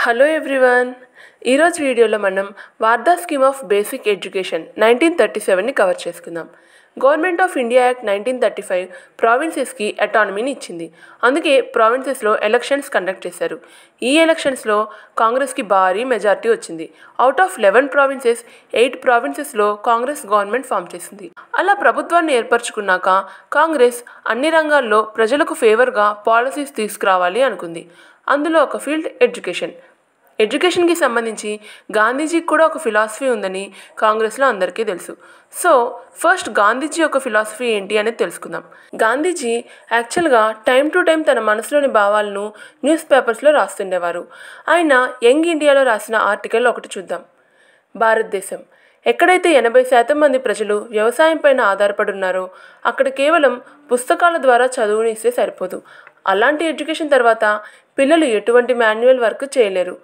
hello everyone ఈరోజు వీడియోలో మనం Wardha scheme of basic education nineteen thirty సెవెన్ని కవర్ చేసుకుందాం government of India act nineteen thirty five ప్రావిన్సెస్కి అటానమీని ఇచ్చింది అందుకే ప్రావిన్సెస్లో ఎలక్షన్స్ కండక్ట్ చేశారు ఈ ఎలక్షన్స్లో కాంగ్రెస్కి భారీ మెజార్టీ వచ్చింది out of eleven provinces eight ప్రావిన్సెస్లో కాంగ్రెస్ గవర్నమెంట్ ఫామ్ చేసింది అలా ప్రభుత్వాన్ని ఏర్పరచుకున్నాక కాంగ్రెస్ అన్ని రంగాల్లో ప్రజలకు ఫేవర్గా పాలసీస్ తీసుకురావాలి అనుకుంది అందులో ఒక ఫీల్డ్ ఎడ్యుకేషన్ ఎడ్యుకేషన్కి సంబంధించి గాంధీజీకి కూడా ఒక ఫిలాసఫీ ఉందని కాంగ్రెస్లో అందరికీ తెలుసు సో ఫస్ట్ గాంధీజీ యొక్క ఫిలాసఫీ ఏంటి అనేది తెలుసుకుందాం గాంధీజీ యాక్చువల్గా టైం టు టైం తన మనసులోని భావాలను న్యూస్ పేపర్స్లో రాస్తుండేవారు ఆయన యంగ్ ఇండియాలో రాసిన ఆర్టికల్ ఒకటి చూద్దాం భారతదేశం ఎక్కడైతే ఎనభై శాతం మంది ప్రజలు వ్యవసాయం పైన ఆధారపడి ఉన్నారో అక్కడ కేవలం పుస్తకాల ద్వారా చదువునిస్తే సరిపోదు అలాంటి ఎడ్యుకేషన్ తర్వాత పిల్లలు ఎటువంటి మాన్యువల్ వర్క్ చేయలేరు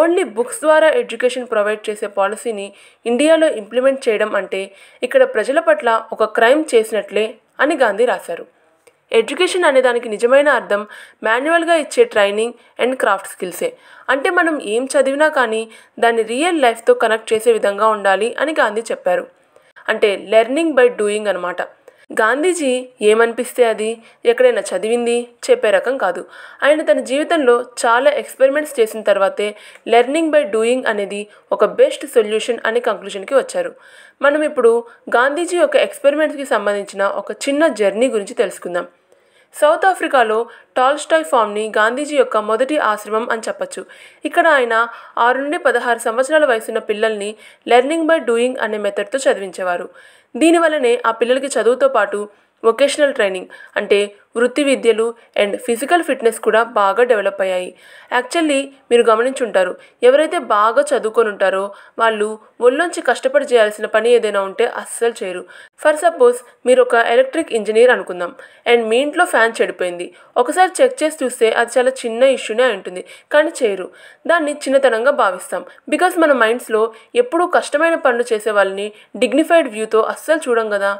ఓన్లీ బుక్స్ ద్వారా ఎడ్యుకేషన్ ప్రొవైడ్ చేసే పాలసీని ఇండియాలో ఇంప్లిమెంట్ చేయడం అంటే ఇక్కడ ప్రజల పట్ల ఒక క్రైమ్ చేసినట్లే అని గాంధీ రాశారు ఎడ్యుకేషన్ అనే దానికి నిజమైన అర్థం మాన్యువల్గా ఇచ్చే ట్రైనింగ్ అండ్ క్రాఫ్ట్ స్కిల్సే అంటే మనం ఏం చదివినా కానీ దాన్ని రియల్ లైఫ్తో కనెక్ట్ చేసే విధంగా ఉండాలి అని గాంధీ చెప్పారు అంటే లెర్నింగ్ బై డూయింగ్ అనమాట గాంధీజీ ఏమనిపిస్తే అది ఎక్కడైనా చదివింది చెప్పే రకం కాదు ఆయన తన జీవితంలో చాలా ఎక్స్పెరిమెంట్స్ చేసిన తర్వాతే లెర్నింగ్ బై డూయింగ్ అనేది ఒక బెస్ట్ సొల్యూషన్ అనే కంక్లూషన్కి వచ్చారు మనం ఇప్పుడు గాంధీజీ యొక్క ఎక్స్పెరిమెంట్స్కి సంబంధించిన ఒక చిన్న జర్నీ గురించి తెలుసుకుందాం సౌత్ ఆఫ్రికాలో టాల్స్టాయ్ ఫామ్ని గాంధీజీ యొక్క మొదటి ఆశ్రమం అని చెప్పచ్చు ఇక్కడ ఆయన ఆరు నుండి పదహారు సంవత్సరాల వయసున్న పిల్లల్ని లెర్నింగ్ బై డూయింగ్ అనే మెథడ్తో చదివించేవారు దీనివల్లనే ఆ పిల్లలకి చదువుతో పాటు వొకేషనల్ ట్రైనింగ్ అంటే వృత్తి విద్యలు అండ్ ఫిజికల్ ఫిట్నెస్ కూడా బాగా డెవలప్ అయ్యాయి యాక్చువల్లీ మీరు గమనించుంటారు ఎవరైతే బాగా చదువుకొని ఉంటారో వాళ్ళు ఒళ్ళొంచి కష్టపడి చేయాల్సిన పని ఏదైనా ఉంటే అస్సలు చేయరు ఫర్ సపోజ్ మీరు ఒక ఎలక్ట్రిక్ ఇంజనీర్ అనుకుందాం అండ్ మీ ఇంట్లో ఫ్యాన్ చెడిపోయింది ఒకసారి చెక్ చేసి చూస్తే అది చాలా చిన్న ఇష్యూనే ఉంటుంది కానీ చేయరు దాన్ని చిన్నతనంగా భావిస్తాం బికాస్ మన మైండ్స్లో ఎప్పుడూ కష్టమైన పనులు చేసే వాళ్ళని డిగ్నిఫైడ్ వ్యూతో అస్సలు చూడం కదా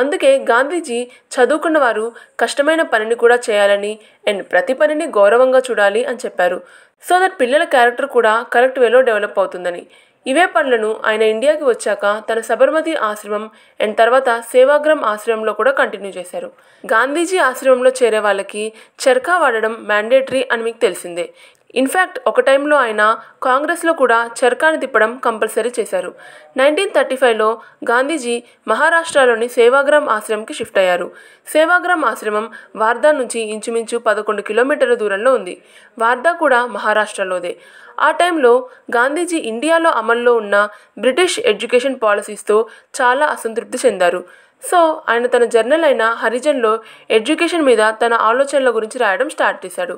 అందుకే గాంధీజీ చదువుకున్న వారు కష్టమైన ముఖ్యమైన పనిని కూడా చేయాలని అండ్ ప్రతి పనిని గౌరవంగా చూడాలి అని చెప్పారు సో దట్ పిల్లల క్యారెక్టర్ కూడా కరెక్ట్ వేలో డెవలప్ అవుతుందని ఇవే పనులను ఆయన ఇండియాకి వచ్చాక తన సబర్మతి ఆశ్రమం అండ్ తర్వాత సేవాగ్రం ఆశ్రమంలో కూడా కంటిన్యూ చేశారు గాంధీజీ ఆశ్రమంలో చేరే వాళ్ళకి చర్కా వాడడం మ్యాండేటరీ అని మీకు తెలిసిందే ఇన్ఫ్యాక్ట్ ఒక టైంలో ఆయన కాంగ్రెస్లో కూడా చర్కాని తిప్పడం కంపల్సరీ చేశారు నైన్టీన్ థర్టీ ఫైవ్లో గాంధీజీ మహారాష్ట్రలోని సేవాగ్రామ్ ఆశ్రమంకి షిఫ్ట్ అయ్యారు సేవాగ్రామ్ ఆశ్రమం వార్దా నుంచి ఇంచుమించు పదకొండు కిలోమీటర్ల దూరంలో ఉంది వార్దా కూడా మహారాష్ట్రలోదే ఆ టైంలో గాంధీజీ ఇండియాలో అమల్లో ఉన్న బ్రిటిష్ ఎడ్యుకేషన్ పాలసీస్తో చాలా అసంతృప్తి చెందారు సో ఆయన తన జర్నల్ అయిన హరిజన్లో ఎడ్యుకేషన్ మీద తన ఆలోచనల గురించి రాయడం స్టార్ట్ చేశాడు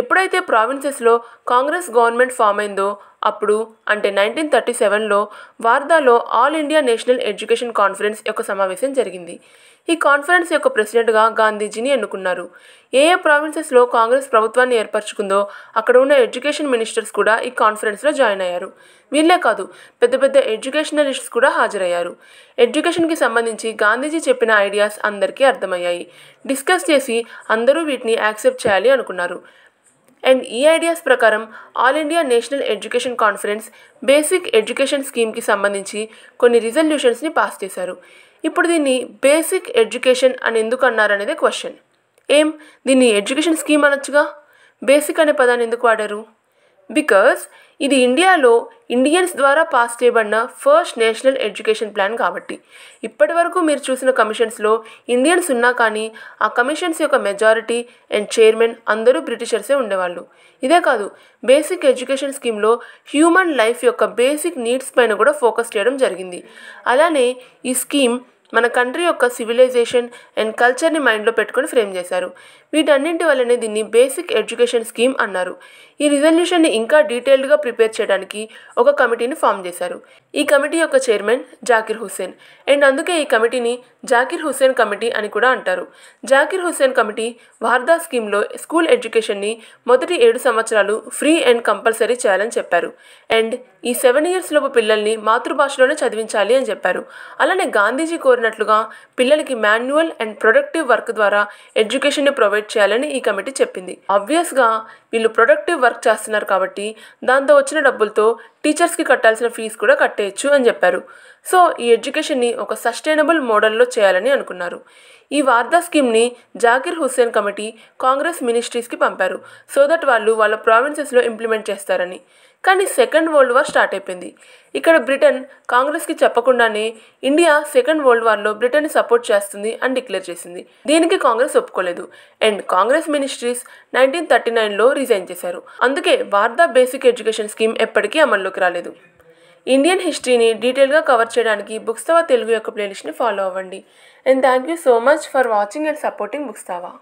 ఎప్పుడైతే ప్రావిన్సెస్లో కాంగ్రెస్ గవర్నమెంట్ ఫామ్ అయిందో అప్పుడు అంటే నైన్టీన్ థర్టీ సెవెన్లో వార్దాలో all India national education conference యొక్క సమావేశం జరిగింది ఈ కాన్ఫరెన్స్ యొక్క ప్రెసిడెంట్గా గాంధీజీని ఎన్నుకున్నారు ఏ ఏ ప్రావిన్సెస్లో కాంగ్రెస్ ప్రభుత్వాన్ని ఏర్పరచుకుందో అక్కడ ఉన్న ఎడ్యుకేషన్ మినిస్టర్స్ కూడా ఈ కాన్ఫరెన్స్లో జాయిన్ అయ్యారు వీళ్ళే కాదు పెద్ద పెద్ద ఎడ్యుకేషనలిస్ట్స్ కూడా హాజరయ్యారు ఎడ్యుకేషన్కి సంబంధించి గాంధీజీ చెప్పిన ఐడియాస్ అందరికీ అర్థమయ్యాయి డిస్కస్ చేసి అందరూ వీటిని యాక్సెప్ట్ చేయాలి అనుకున్నారు అండ్ ఈ ఐడియాస్ ప్రకారం all India national education conference basic education స్కీమ్కి సంబంధించి కొన్ని రిజల్యూషన్స్ని పాస్ చేశారు ఇప్పుడు దీన్ని బేసిక్ ఎడ్యుకేషన్ అని ఎందుకు అన్నారనేది క్వశ్చన్ ఏం దీన్ని ఎడ్యుకేషన్ స్కీమ్ అనొచ్చుగా బేసిక్ అనే పదాన్ని ఎందుకు వాడారు బికాస్ ఇది ఇండియాలో ఇండియన్స్ ద్వారా పాస్ చేయబడిన ఫస్ట్ నేషనల్ ఎడ్యుకేషన్ ప్లాన్ కాబట్టి ఇప్పటి వరకు మీరు చూసిన కమిషన్స్లో ఇండియన్స్ ఉన్నా కానీ ఆ కమిషన్స్ యొక్క మెజారిటీ అండ్ చైర్మన్ అందరూ బ్రిటిషర్సే ఉండేవాళ్ళు ఇదే కాదు బేసిక్ ఎడ్యుకేషన్ స్కీమ్లో హ్యూమన్ లైఫ్ యొక్క బేసిక్ నీడ్స్ పైన కూడా ఫోకస్ చేయడం జరిగింది అలానే ఈ స్కీమ్ మన కంట్రీ యొక్క సివిలైజేషన్ అండ్ కల్చర్ని మైండ్లో పెట్టుకొని ఫ్రేమ్ చేశారు వీటన్నింటి వల్లనే దీన్ని బేసిక్ ఎడ్యుకేషన్ స్కీమ్ అన్నారు ఈ రిజల్యూషన్ని ఇంకా డీటెయిల్డ్గా ప్రిపేర్ చేయడానికి ఒక కమిటీని ఫామ్ చేశారు ఈ కమిటీ యొక్క చైర్మన్ జాకిర్ హుస్సేన్ అండ్ అందుకే ఈ కమిటీని జాకిర్ హుస్సేన్ కమిటీ అని కూడా అంటారు జాకిర్ హుస్సేన్ కమిటీ వార్దా స్కీమ్లో స్కూల్ ఎడ్యుకేషన్ని మొదటి ఏడు సంవత్సరాలు ఫ్రీ అండ్ కంపల్సరీ చేయాలని చెప్పారు అండ్ ఈ సెవెన్ ఇయర్స్ లోపు పిల్లల్ని మాతృభాషలోనే చదివించాలి అని చెప్పారు అలానే గాంధీజీ కోరినట్లుగా పిల్లలకి మాన్యువల్ అండ్ ప్రొడక్టివ్ వర్క్ ద్వారా ఎడ్యుకేషన్ని ప్రొవైడ్ చేయాలని ఈ కమిటీ చెప్పింది ఆబ్వియస్గా వీళ్ళు ప్రొడక్టివ్ వర్క్ చేస్తున్నారు కాబట్టి దాంతో వచ్చిన డబ్బులతో టీచర్స్కి కట్టాల్సిన ఫీజు కూడా కట్టారు పట్టేయచ్చు అని చెప్పారు సో ఈ ఎడ్యుకేషన్ని ఒక సస్టైనబుల్ మోడల్లో చేయాలని అనుకున్నారు ఈ వార్దా స్కీమ్ని జాకిర్ హుస్సేన్ కమిటీ కాంగ్రెస్ మినిస్ట్రీస్కి పంపారు సో దట్ వాళ్ళు వాళ్ళ ప్రావిన్సెస్లో ఇంప్లిమెంట్ చేస్తారని కానీ సెకండ్ వరల్డ్ వార్ స్టార్ట్ అయిపోయింది ఇక్కడ బ్రిటన్ కాంగ్రెస్కి చెప్పకుండానే ఇండియా సెకండ్ వరల్డ్ వార్లో బ్రిటన్ని సపోర్ట్ చేస్తుంది అని డిక్లేర్ చేసింది దీనికి కాంగ్రెస్ ఒప్పుకోలేదు and Congress ministries nineteen thirty నైన్లో రిజైన్ చేశారు అందుకే వార్దా బేసిక్ ఎడ్యుకేషన్ స్కీమ్ ఎప్పటికీ అమల్లోకి రాలేదు ఇండియన్ హిస్టరీని డీటెయిల్గా కవర్ చేయడానికి బుక్స్తవా తెలుగు యొక్క ప్లేలిస్ట్ని ఫాలో అవ్వండి and thank you so much for watching and supporting బుక్స్తవా